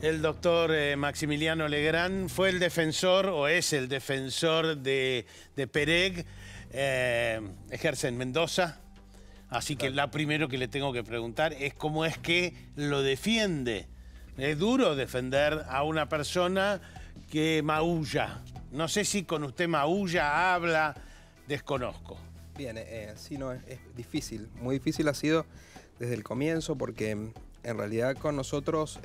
El doctor eh, Maximiliano Legrand fue el defensor, o es el defensor de, Pereg, eh, ejerce en Mendoza. Así que la primero que le tengo que preguntar es cómo es que lo defiende. Es duro defender a una persona que maulla. No sé si con usted maulla, habla, desconozco. Bien, eh, sí, no, es, difícil. Muy difícil ha sido desde el comienzo porque mm, en realidad con nosotros...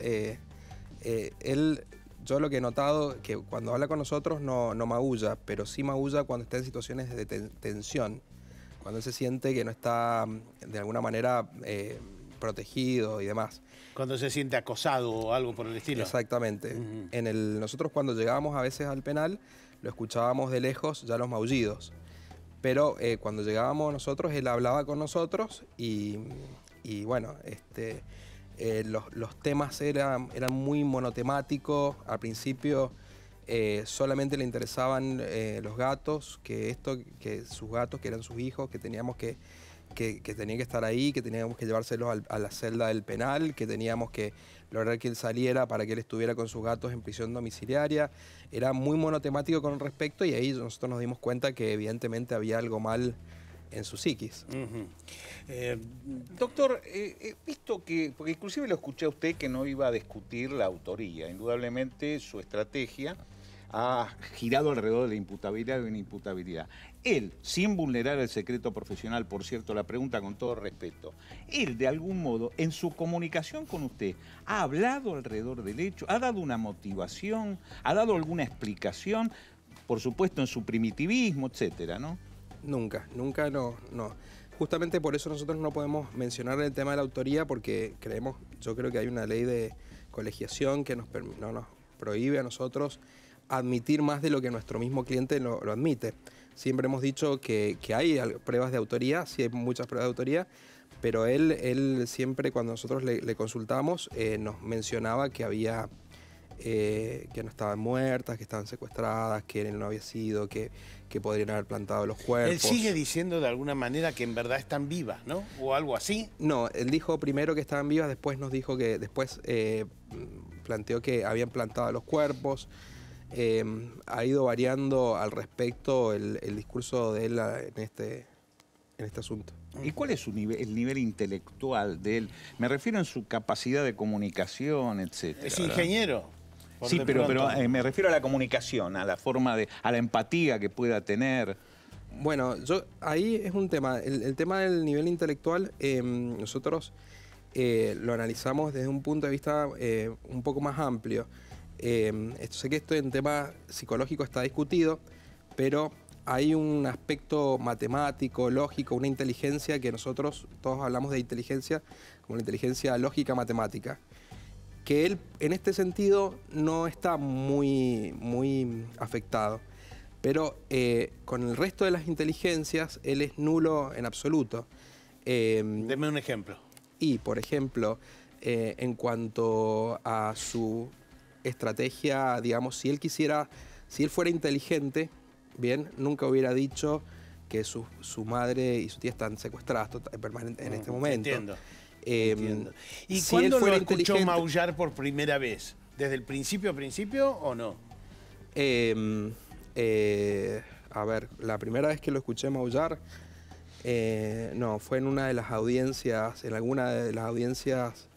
Eh, él, yo lo que he notado, que cuando habla con nosotros no, no maulla, pero sí maulla cuando está en situaciones de tensión, cuando él se siente que no está mm, de alguna manera eh, protegido y demás. Cuando se siente acosado o algo por el estilo. Exactamente. en el, nosotros cuando llegábamos a veces al penal, lo escuchábamos de lejos ya los maullidos. Pero eh, cuando llegábamos nosotros, él hablaba con nosotros y, y bueno, este eh, los, temas eran, muy monotemáticos. Al principio eh, solamente le interesaban eh, los gatos, que esto, que sus gatos, que eran sus hijos, que teníamos que, que, que estar ahí, que teníamos que llevárselos a la celda del penal, que teníamos que lograr que él saliera para que él estuviera con sus gatos en prisión domiciliaria. Era muy monotemático con respecto y ahí nosotros nos dimos cuenta que evidentemente había algo mal en su psiquis. Eh, doctor, he eh, eh, visto que, porque inclusive lo escuché a usted que no iba a discutir la autoría, indudablemente su estrategia ha girado alrededor de la imputabilidad o de la imputabilidad. Él, sin vulnerar el secreto profesional, por cierto, la pregunta con todo respeto, él de algún modo, en su comunicación con usted, ha hablado alrededor del hecho, ha dado una motivación, ha dado alguna explicación, por supuesto en su primitivismo, etcétera, ¿no? Nunca, nunca no, no. Justamente por eso nosotros no podemos mencionar el tema de la autoría porque creemos, yo creo que hay una ley de colegiación que nos, no, nos prohíbe a nosotros admitir más de lo que nuestro mismo cliente lo, lo admite. Siempre hemos dicho que, hay pruebas de autoría, sí hay muchas pruebas de autoría, pero él, él siempre cuando nosotros le, consultamos eh, nos mencionaba que había eh, que no estaban muertas, que estaban secuestradas, que él no había sido, que, que podrían haber plantado los cuerpos. Él sigue diciendo de alguna manera que en verdad están vivas, ¿no? O algo así. No, él dijo primero que estaban vivas, después nos dijo que después eh, planteó que habían plantado los cuerpos. Eh, ha ido variando al respecto el, discurso de él ah, en este, en este asunto. ¿Y cuál es su nivel, el nivel intelectual de él? Me refiero en su capacidad de comunicación, etc. Es ingeniero sí, pero, pero eh, me refiero a la comunicación, a la forma de, a la empatía que pueda tener. Bueno, yo ahí es un tema. El, tema del nivel intelectual, em, nosotros eh, lo analizamos desde un punto de vista eh, un poco más amplio. Em, sé que esto en tema psicológico está discutido, pero hay un aspecto matemático, lógico, una inteligencia que nosotros todos hablamos de inteligencia como la inteligencia lógica matemática que él en este sentido no está muy, muy afectado. Pero eh, con el resto de las inteligencias, él es nulo en absoluto. Eh, Deme un ejemplo. Y, por ejemplo, eh, en cuanto a su estrategia, digamos, si él quisiera, si él fuera inteligente, bien, nunca hubiera dicho que su, su madre y su tía están secuestradas en mm, este momento. Entiendo. Em, ¿Y cuándo lo escuchó maullar por primera vez? ¿Desde el principio a principio o no? Em, eh, a ver, la primera vez que lo escuché maullar, eh, no, fue en una de las audiencias, en alguna de las audiencias,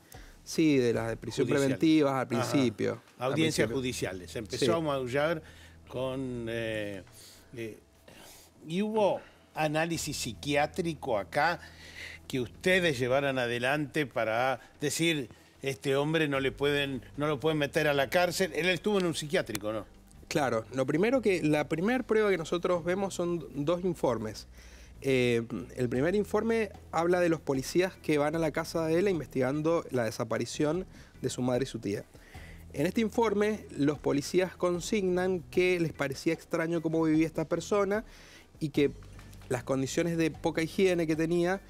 sí, de las de prisión preventiva, al principio. Audiencias judiciales. Empezó a maullar con... Eh, y hubo análisis psiquiátrico acá que ustedes llevaran adelante para decir este hombre no le pueden no lo pueden meter a la cárcel. Él estuvo en un psiquiátrico, ¿no? Claro. Lo primero que la primera prueba que nosotros vemos son dos informes. Eh, el primer informe habla de los policías que van a la casa de él investigando la desaparición de su madre y su tía. En este informe, los policías consignan que les parecía extraño cómo vivía esta persona y que las condiciones de poca higiene que tenía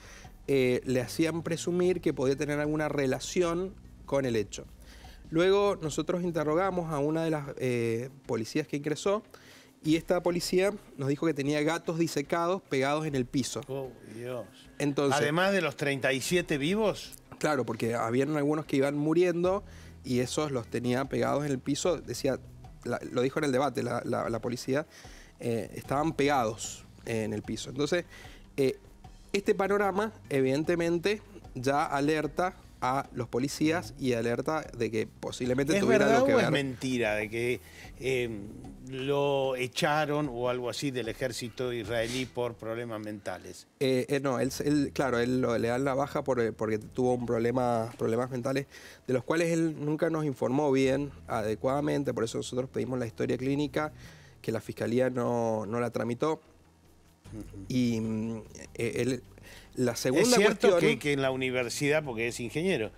eh, le hacían presumir que podía tener alguna relación con el hecho. Luego nosotros interrogamos a una de las eh, policías que ingresó y esta policía nos dijo que tenía gatos disecados pegados en el piso. Oh, Dios. Entonces, Además de los 37 vivos. Claro, porque habían algunos que iban muriendo y esos los tenía pegados en el piso. Decía, lo dijo en el debate la, policía, eh, estaban pegados en el piso. Entonces, eh, este panorama evidentemente ya alerta a los policías y alerta de que posiblemente ¿Es tuviera algo que ver. Es mentira de que em, lo echaron o algo así del ejército israelí por problemas mentales. Eh, eh, no, él, claro, él le dan la baja porque tuvo un problema, problemas mentales de los cuales él nunca nos informó bien, adecuadamente, por eso nosotros pedimos la historia clínica que la fiscalía no, no la tramitó. Y mm, e, la segunda ¿Es cierto que, en la universidad, porque es ingeniero,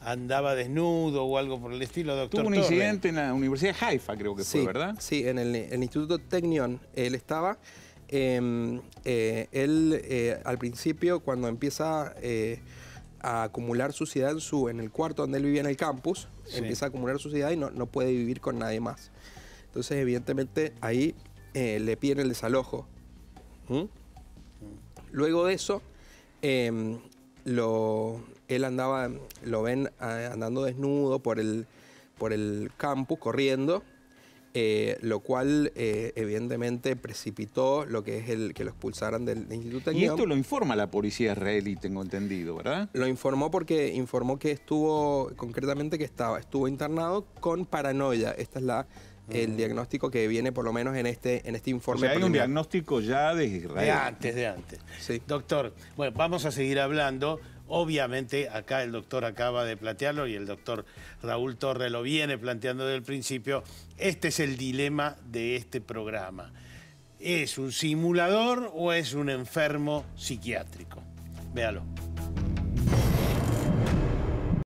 andaba desnudo o algo por el estilo, doctor Tuvo un incidente en la Universidad de Haifa, creo que fue, ¿verdad? Sí, en el, Instituto Tecnion. Él estaba... Em, eh, él eh, al principio cuando empieza eh, a acumular suciedad en, su, en el cuarto donde él vivía en el campus, empieza a acumular suciedad y no, no, puede vivir con nadie más. Entonces evidentemente ahí le piden el desalojo ¿Mm? Luego de eso, em, lo, él andaba, lo ven andando desnudo por el, por el campus, corriendo, eh, lo cual eh, evidentemente precipitó lo que es el que lo expulsaran del, Instituto Y esto lo informa la policía israelí, tengo entendido, ¿verdad? Lo informó porque informó que estuvo, concretamente que estaba, estuvo internado con paranoia. Esta es la el mm. diagnóstico que viene por lo menos en este, en este informe. hay un diagnóstico ya de De antes, de antes. Doctor, bueno, vamos a seguir hablando. Obviamente, acá el doctor acaba de plantearlo y el doctor Raúl Torre lo viene planteando desde el principio. Este es el dilema de este programa. ¿Es un simulador o es un enfermo psiquiátrico? Véalo.